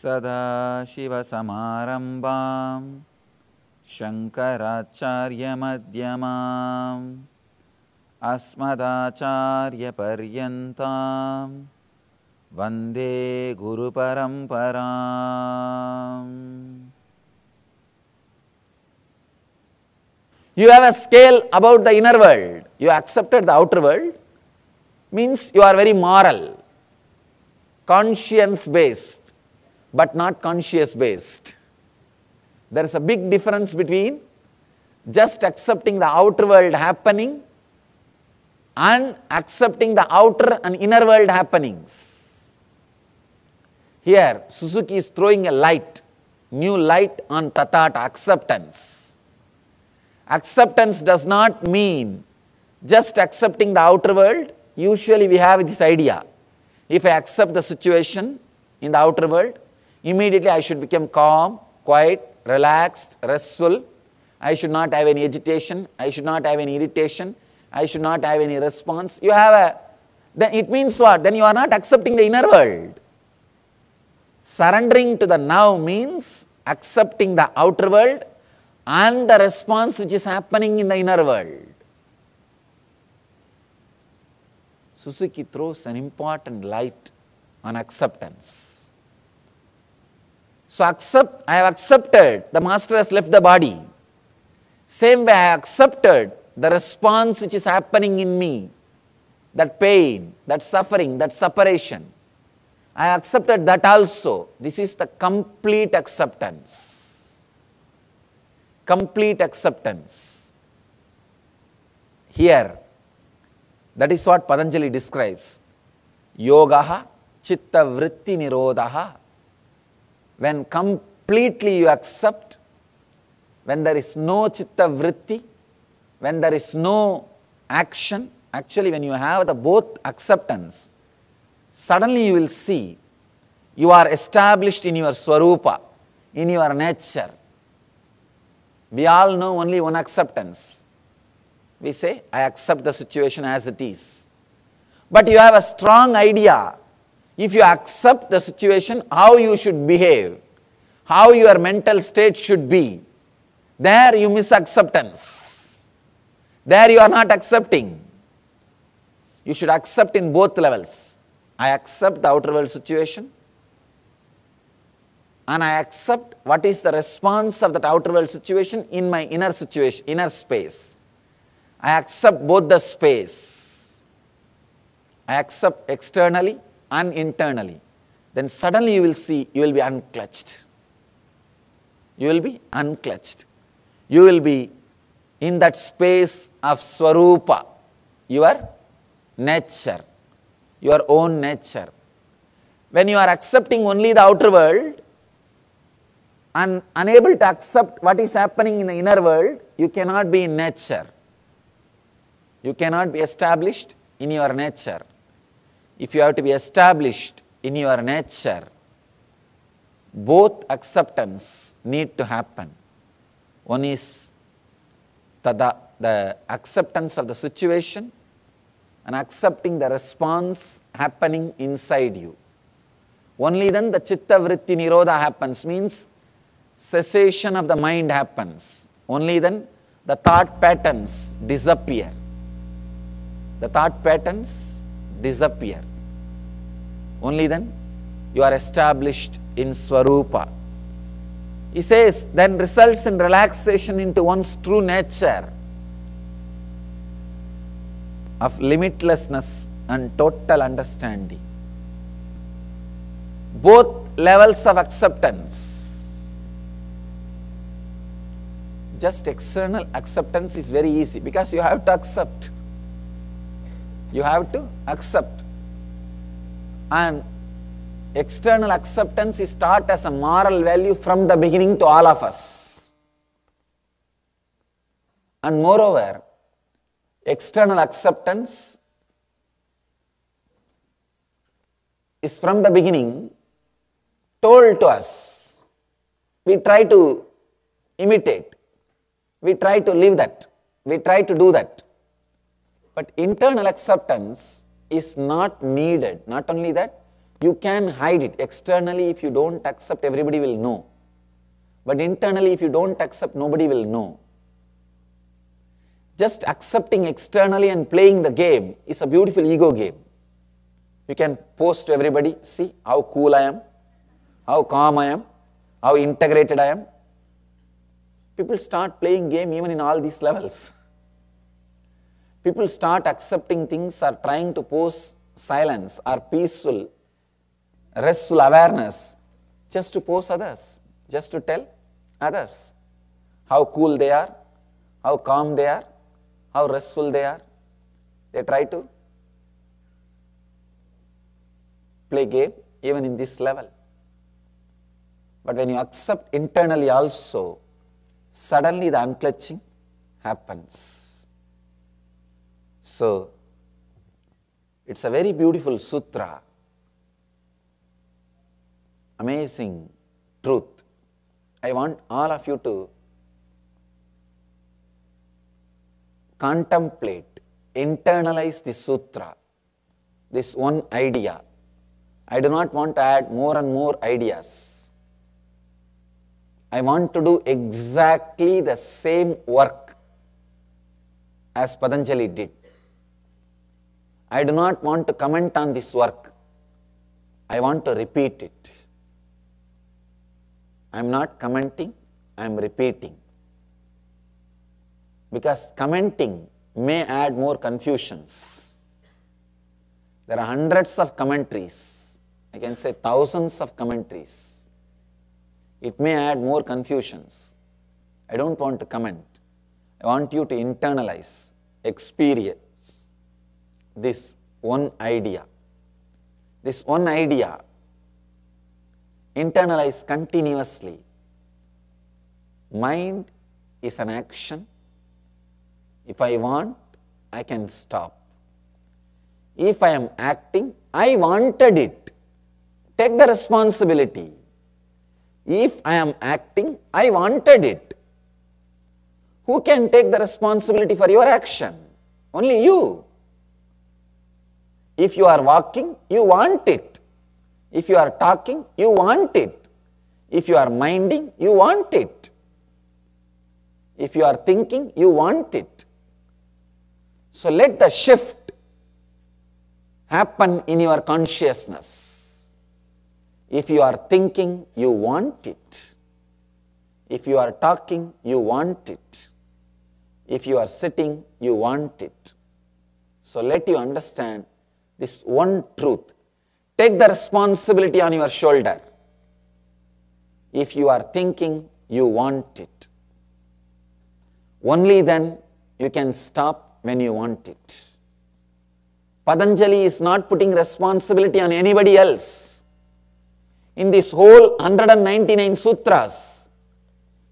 सदाशिवसमारम्भां शङ्कराचार्यमध्यमां अस्मदाचार्यपर्यन्तां वन्दे गुरुपरम्परा you have a scale about the inner world you accepted the outer world means you are very moral conscience based but not conscious based. There is a big difference between just accepting the outer world happening and accepting the outer and inner world happenings. Here, Suzuki is throwing a light, new light on Tathata acceptance. Acceptance does not mean just accepting the outer world. Usually we have this idea. If I accept the situation in the outer world, Immediately I should become calm, quiet, relaxed, restful. I should not have any agitation. I should not have any irritation. I should not have any response. You have a, then it means what? Then you are not accepting the inner world. Surrendering to the now means accepting the outer world and the response which is happening in the inner world. Suzuki throws an important light on acceptance. So accept, I have accepted the master has left the body. Same way I accepted the response which is happening in me, that pain, that suffering, that separation. I accepted that also. This is the complete acceptance. Complete acceptance. Here, that is what Patanjali describes. Yogaha chitta vritti nirodha when completely you accept, when there is no chitta vritti, when there is no action, actually when you have the both acceptance, suddenly you will see you are established in your swarupa, in your nature. We all know only one acceptance. We say, I accept the situation as it is. But you have a strong idea if you accept the situation, how you should behave, how your mental state should be, there you miss acceptance. There you are not accepting. You should accept in both levels. I accept the outer world situation and I accept what is the response of that outer world situation in my inner situation, inner space. I accept both the space. I accept externally and internally, then suddenly you will see you will be unclutched. You will be unclutched. You will be in that space of Swarupa, your nature, your own nature. When you are accepting only the outer world and unable to accept what is happening in the inner world, you cannot be in nature. You cannot be established in your nature if you have to be established in your nature, both acceptance need to happen. One is tada, the acceptance of the situation and accepting the response happening inside you. Only then the chitta vritti nirodha happens, means cessation of the mind happens. Only then the thought patterns disappear. The thought patterns disappear. Only then you are established in Swarupa. He says, then results in relaxation into one's true nature of limitlessness and total understanding. Both levels of acceptance. Just external acceptance is very easy because you have to accept. You have to accept and external acceptance is taught as a moral value from the beginning to all of us. And moreover, external acceptance is from the beginning told to us. We try to imitate, we try to live that, we try to do that. But internal acceptance is not needed. Not only that, you can hide it. Externally, if you don't accept, everybody will know. But internally, if you don't accept, nobody will know. Just accepting externally and playing the game is a beautiful ego game. You can post to everybody, see how cool I am, how calm I am, how integrated I am. People start playing game even in all these levels. people start accepting things or trying to pose silence or peaceful, restful awareness just to pose others, just to tell others how cool they are, how calm they are, how restful they are. They try to play game even in this level. But when you accept internally also, suddenly the unclutching happens. So, it's a very beautiful sutra, amazing truth. I want all of you to contemplate, internalize this sutra, this one idea. I do not want to add more and more ideas. I want to do exactly the same work as padanjali did. I do not want to comment on this work. I want to repeat it. I am not commenting, I am repeating. Because commenting may add more confusions. There are hundreds of commentaries, I can say thousands of commentaries. It may add more confusions. I do not want to comment. I want you to internalize, experience this one idea. This one idea internalized continuously. Mind is an action. If I want, I can stop. If I am acting, I wanted it. Take the responsibility. If I am acting, I wanted it. Who can take the responsibility for your action? Only you. If you are walking, you want it. If you are talking, you want it. If you are minding, you want it. If you are thinking, you want it. So let the shift happen in your consciousness. If you are thinking, you want it. If you are talking, you want it. If you are sitting, you want it. So let you understand this one truth. Take the responsibility on your shoulder. If you are thinking, you want it. Only then you can stop when you want it. Patanjali is not putting responsibility on anybody else. In this whole 199 sutras,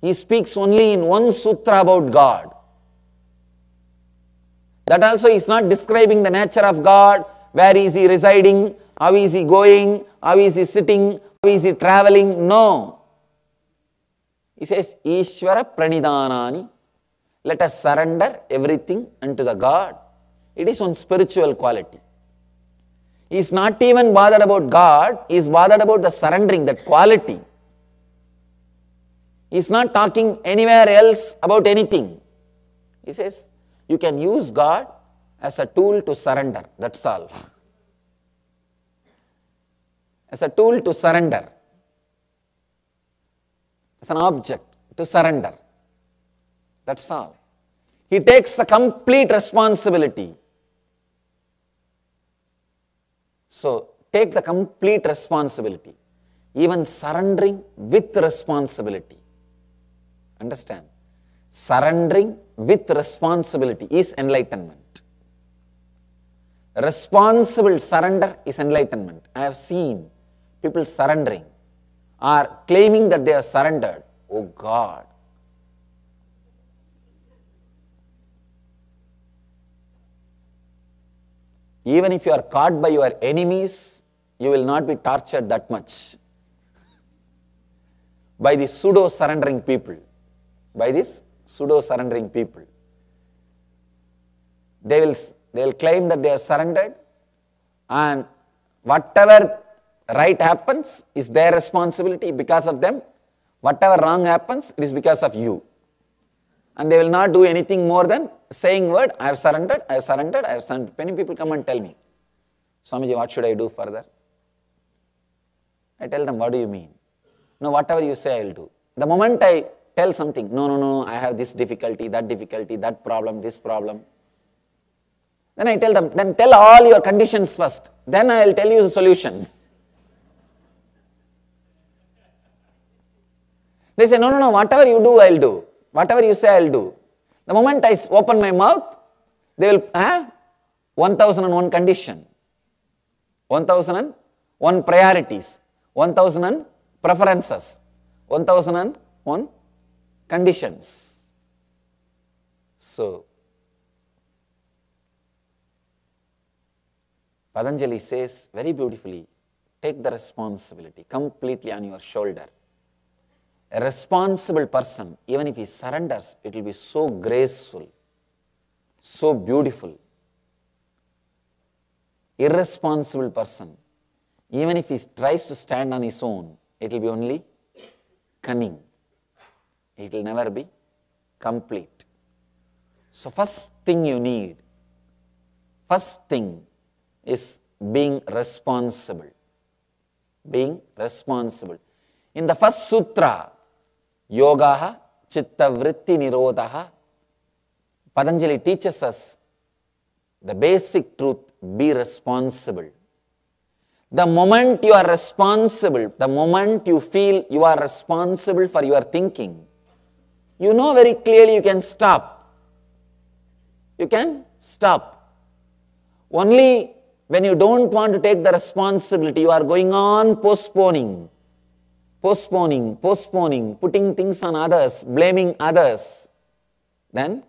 he speaks only in one sutra about God. That also is not describing the nature of God where is he residing? How is he going? How is he sitting? How is he traveling? No. He says, Ishvara Pranidanani. Let us surrender everything unto the God. It is on spiritual quality. He is not even bothered about God, he is bothered about the surrendering, that quality. He is not talking anywhere else about anything. He says, you can use God as a tool to surrender, that's all. As a tool to surrender, as an object to surrender, that's all. He takes the complete responsibility. So, take the complete responsibility, even surrendering with responsibility. Understand? Surrendering with responsibility is enlightenment. Responsible surrender is enlightenment. I have seen people surrendering are claiming that they are surrendered. Oh God. Even if you are caught by your enemies, you will not be tortured that much by the pseudo surrendering people. By this pseudo surrendering people. They will they will claim that they have surrendered and whatever right happens is their responsibility because of them. Whatever wrong happens, it is because of you. And they will not do anything more than saying word, I have surrendered, I have surrendered, I have surrendered. Many people come and tell me, Swamiji, what should I do further? I tell them, what do you mean? No, whatever you say, I will do. The moment I tell something, no, no, no, I have this difficulty, that difficulty, that problem, this problem, then I tell them, then tell all your conditions first. Then I will tell you the solution. They say, no, no, no, whatever you do, I will do. Whatever you say, I will do. The moment I open my mouth, they will, huh? 1001 condition, 1001 priorities, 1000 preferences, 1001 conditions. So, Patanjali says very beautifully, take the responsibility completely on your shoulder. A responsible person, even if he surrenders, it will be so graceful, so beautiful. Irresponsible person, even if he tries to stand on his own, it will be only cunning. It will never be complete. So, first thing you need, first thing is being responsible. Being responsible. In the first sutra, yoga chitta vritti nirodha, Patanjali teaches us the basic truth, be responsible. The moment you are responsible, the moment you feel you are responsible for your thinking, you know very clearly you can stop. You can stop. Only when you don't want to take the responsibility, you are going on postponing, postponing, postponing, putting things on others, blaming others. Then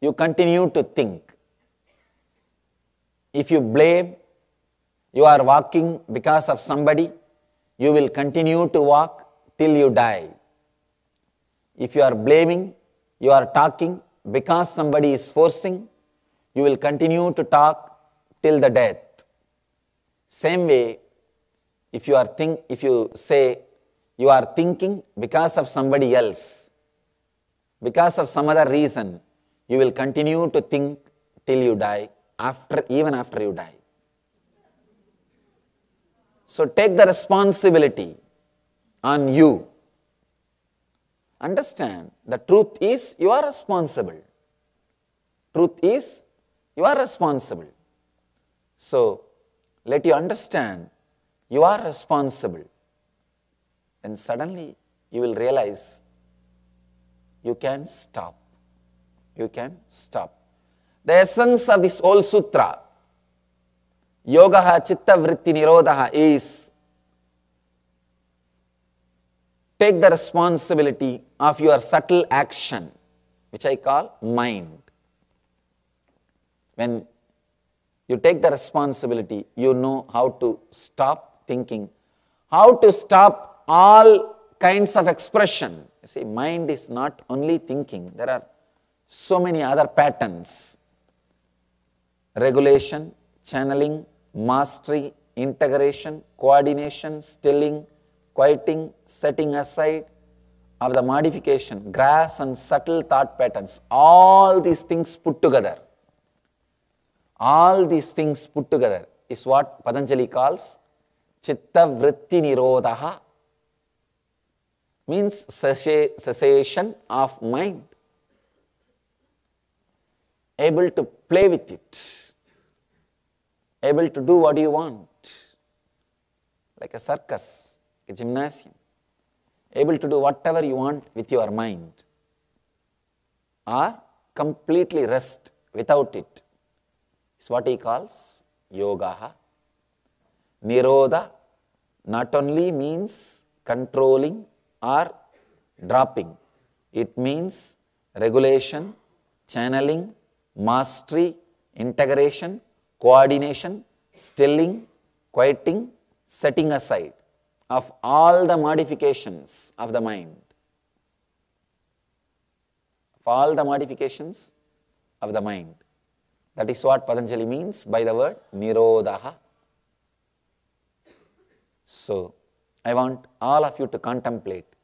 you continue to think. If you blame, you are walking because of somebody, you will continue to walk till you die. If you are blaming, you are talking because somebody is forcing, you will continue to talk till the death. Same way, if you are think, if you say you are thinking because of somebody else, because of some other reason, you will continue to think till you die, after even after you die. So take the responsibility on you. Understand the truth is you are responsible. Truth is you are responsible. So, let you understand you are responsible. And suddenly you will realize you can stop. You can stop. The essence of this whole sutra, Yogaha Chitta Vritti Nirodha, is take the responsibility of your subtle action, which I call mind. When you take the responsibility, you know how to stop thinking, how to stop all kinds of expression. You see, mind is not only thinking, there are so many other patterns regulation, channeling, mastery, integration, coordination, stilling, quieting, setting aside of the modification, grass and subtle thought patterns, all these things put together. All these things put together is what Patanjali calls Chitta Vritti Nirodha means cessation of mind, able to play with it, able to do what you want, like a circus, a gymnasium, able to do whatever you want with your mind, or completely rest without it is what he calls yogaha. Nirodha not only means controlling or dropping, it means regulation, channeling, mastery, integration, coordination, stilling, quieting, setting aside of all the modifications of the mind. Of all the modifications of the mind. That is what Patanjali means by the word Nirodha. So, I want all of you to contemplate